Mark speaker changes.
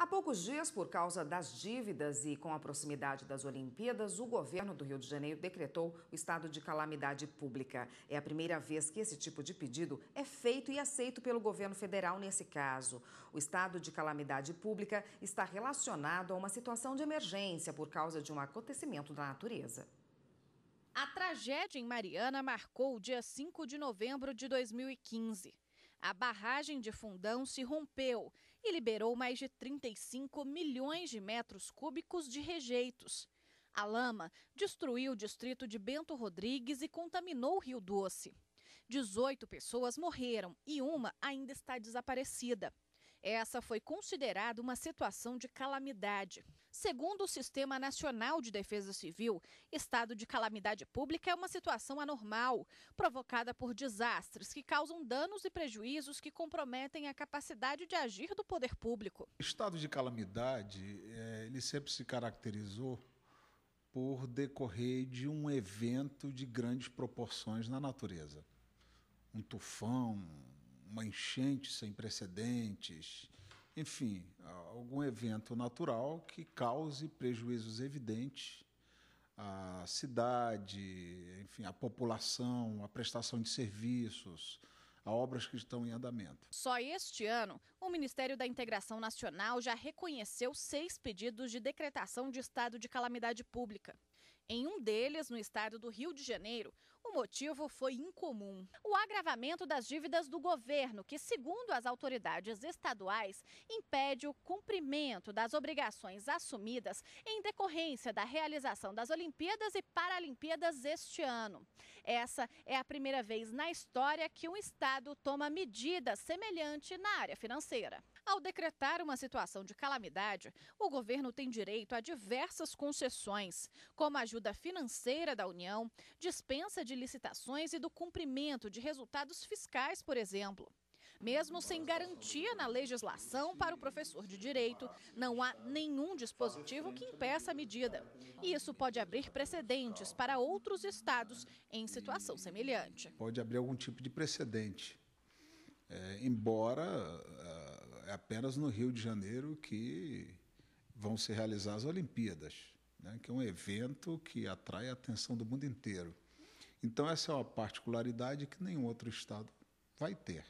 Speaker 1: Há poucos dias, por causa das dívidas e com a proximidade das Olimpíadas, o governo do Rio de Janeiro decretou o estado de calamidade pública. É a primeira vez que esse tipo de pedido é feito e aceito pelo governo federal nesse caso. O estado de calamidade pública está relacionado a uma situação de emergência por causa de um acontecimento da natureza.
Speaker 2: A tragédia em Mariana marcou o dia 5 de novembro de 2015. A barragem de Fundão se rompeu e liberou mais de 35 milhões de metros cúbicos de rejeitos. A lama destruiu o distrito de Bento Rodrigues e contaminou o Rio Doce. 18 pessoas morreram e uma ainda está desaparecida. Essa foi considerada uma situação de calamidade. Segundo o Sistema Nacional de Defesa Civil, estado de calamidade pública é uma situação anormal, provocada por desastres que causam danos e prejuízos que comprometem a capacidade de agir do poder público.
Speaker 3: O estado de calamidade, é, ele sempre se caracterizou por decorrer de um evento de grandes proporções na natureza. Um tufão, uma enchente sem precedentes, enfim, algum evento natural que cause prejuízos evidentes à cidade, enfim, à população, à prestação de serviços, a obras que estão em andamento.
Speaker 2: Só este ano, o Ministério da Integração Nacional já reconheceu seis pedidos de decretação de estado de calamidade pública. Em um deles, no estado do Rio de Janeiro, o motivo foi incomum: o agravamento das dívidas do governo, que, segundo as autoridades estaduais, impede o cumprimento das obrigações assumidas em decorrência da realização das Olimpíadas e Paralimpíadas este ano. Essa é a primeira vez na história que um estado toma medida semelhante na área financeira. Ao decretar uma situação de calamidade, o governo tem direito a diversas concessões, como a ajuda financeira da União, dispensa de licitações e do cumprimento de resultados fiscais, por exemplo. Mesmo sem garantia na legislação para o professor de direito, não há nenhum dispositivo que impeça a medida. E isso pode abrir precedentes para outros estados em situação semelhante.
Speaker 3: Pode abrir algum tipo de precedente. É, embora é, é apenas no Rio de Janeiro que vão se realizar as Olimpíadas né, que é um evento que atrai a atenção do mundo inteiro. Então, essa é uma particularidade que nenhum outro Estado vai ter.